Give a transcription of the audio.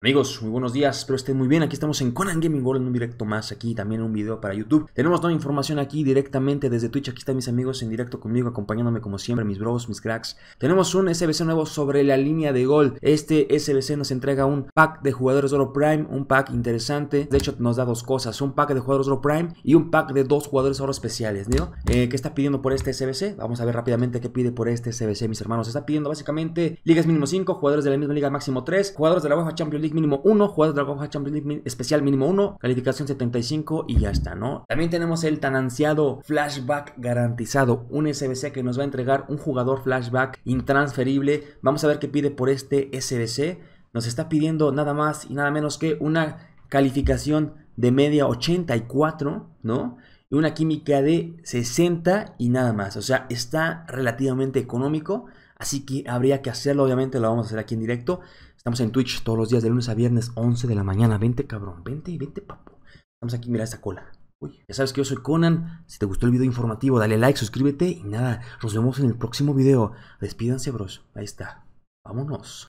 Amigos, muy buenos días, espero estén muy bien. Aquí estamos en Conan Gaming World en un directo más, aquí también un video para YouTube. Tenemos toda la información aquí directamente desde Twitch. Aquí están mis amigos en directo conmigo, acompañándome como siempre, mis bros, mis cracks. Tenemos un SBC nuevo sobre la línea de gol. Este SBC nos entrega un pack de jugadores oro Prime, un pack interesante. De hecho, nos da dos cosas: un pack de jugadores de oro Prime y un pack de dos jugadores oro especiales. ¿no? Eh, ¿Qué está pidiendo por este SBC? Vamos a ver rápidamente qué pide por este SBC, mis hermanos. Está pidiendo básicamente ligas mínimo 5, jugadores de la misma liga máximo 3, jugadores de la UEFA Champions League mínimo 1, jugador de Dragon Champions especial mínimo 1, calificación 75 y ya está, ¿no? También tenemos el tan ansiado flashback garantizado, un SBC que nos va a entregar un jugador flashback intransferible. Vamos a ver qué pide por este SBC. Nos está pidiendo nada más y nada menos que una calificación de media 84, ¿no? y una química de 60 y nada más. O sea, está relativamente económico, así que habría que hacerlo, obviamente lo vamos a hacer aquí en directo. Estamos en Twitch todos los días de lunes a viernes 11 de la mañana. Vente, cabrón, vente y vente, papu. Estamos aquí, mira esta cola. Uy, ya sabes que yo soy Conan. Si te gustó el video informativo, dale like, suscríbete y nada, nos vemos en el próximo video. Despídanse, bros. Ahí está. Vámonos.